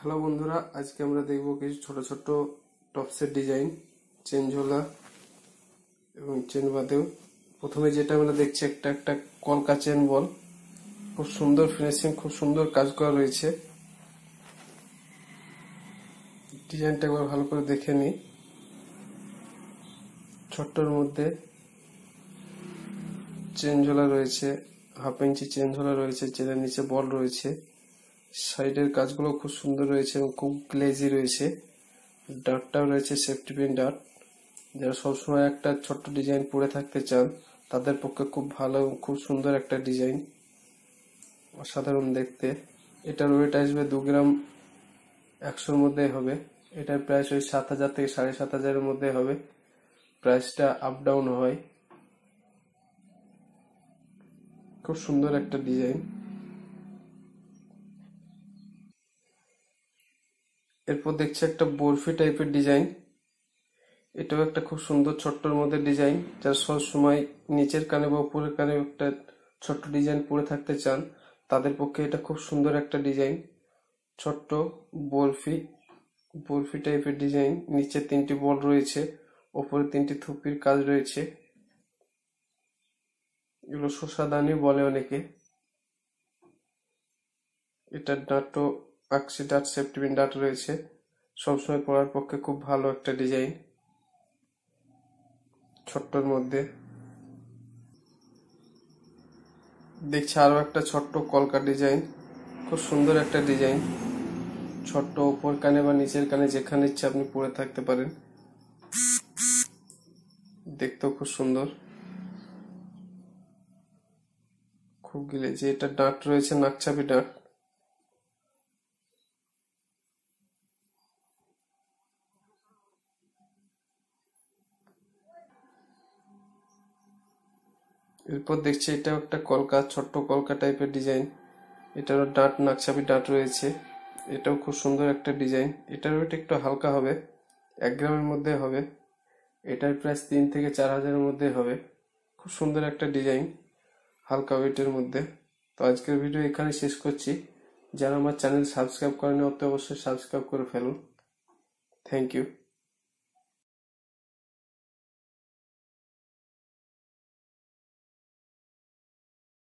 hello বন্ধুরা আজকে আমরা দেখব কিছু ছোট ছোট টপসের ডিজাইন চেন ঝোলা এবং চেন বাদেও প্রথমে যেটা আমরা দেখছি একটা একটা কলকা চেন বল খুব সুন্দর ফিনিশিং খুব সুন্দর কাজ করা রয়েছে ডিজাইনটা একবার ভালো করে দেখে নিই ছোট্টর মধ্যে চেন ঝোলা রয়েছে হাফ ইঞ্চি চেন ঝোলা রয়েছে চেনের নিচে বল রয়েছে সাইডের কাজগুলো খুব সুন্দর রয়েছে এবং খুব গ্লেজি রয়েছে ডাটটাও রয়েছে সেফটি পিন ডাট যারা সবসময় একটা ছোট্ট ডিজাইন পরে থাকতে চান তাদের পক্ষে খুব ভালো এবং খুব সুন্দর একটা ডিজাইন অসাধারণ দেখতে এটার ওয়েট আসবে দু গ্রাম একশোর মধ্যে হবে এটার প্রাইস ওই সাত হাজার থেকে সাড়ে সাত হাজারের মধ্যে হবে প্রাইসটা আপ ডাউন হয় খুব সুন্দর একটা ডিজাইন এরপর দেখছি একটা বরফি টাইপের ডিজাইন এটাও একটা খুব সুন্দর ছোট্টর মধ্যে ডিজাইন যার সব সময় নিচের কানে বা উপরের কানে একটা ছোট্ট ডিজাইন পরে থাকতে চান তাদের পক্ষে এটা খুব সুন্দর একটা ডিজাইন ছোট্ট বরফি বরফি টাইপের ডিজাইন নিচে তিনটি বল রয়েছে ওপরে তিনটি থুপির কাজ রয়েছে এগুলো শোষাদানি বলে অনেকে এটা নাট্য বাক্সে ডাট সেফটি পিন ডাট রয়েছে সবসময় পরার পক্ষে খুব ভালো একটা ডিজাইন ছোট্টর মধ্যে দেখছি আরও একটা ছোট্ট কলকা ডিজাইন খুব সুন্দর একটা ডিজাইন ছোট্ট ওপর কানে বা নিচের কানে যেখানে ইচ্ছে আপনি পরে থাকতে পারেন দেখতেও খুব সুন্দর খুব গিলে যে এটা ডাট রয়েছে নাকছাপি ডাঁট এরপর দেখছি এটাও একটা কলকা ছোট্ট কলকা টাইপের ডিজাইন এটারও ডাঁট নাকশাবি ডাঁট রয়েছে এটাও খুব সুন্দর একটা ডিজাইন এটার ওইটা একটু হালকা হবে এক গ্রামের মধ্যে হবে এটার প্রাইস তিন থেকে চার হাজারের মধ্যে হবে খুব সুন্দর একটা ডিজাইন হালকা ওয়েটের মধ্যে তো আজকের ভিডিও এখানে শেষ করছি যারা আমার চ্যানেল সাবস্ক্রাইব করেনি অত অবশ্যই সাবস্ক্রাইব করে ফেলুন থ্যাংক ইউ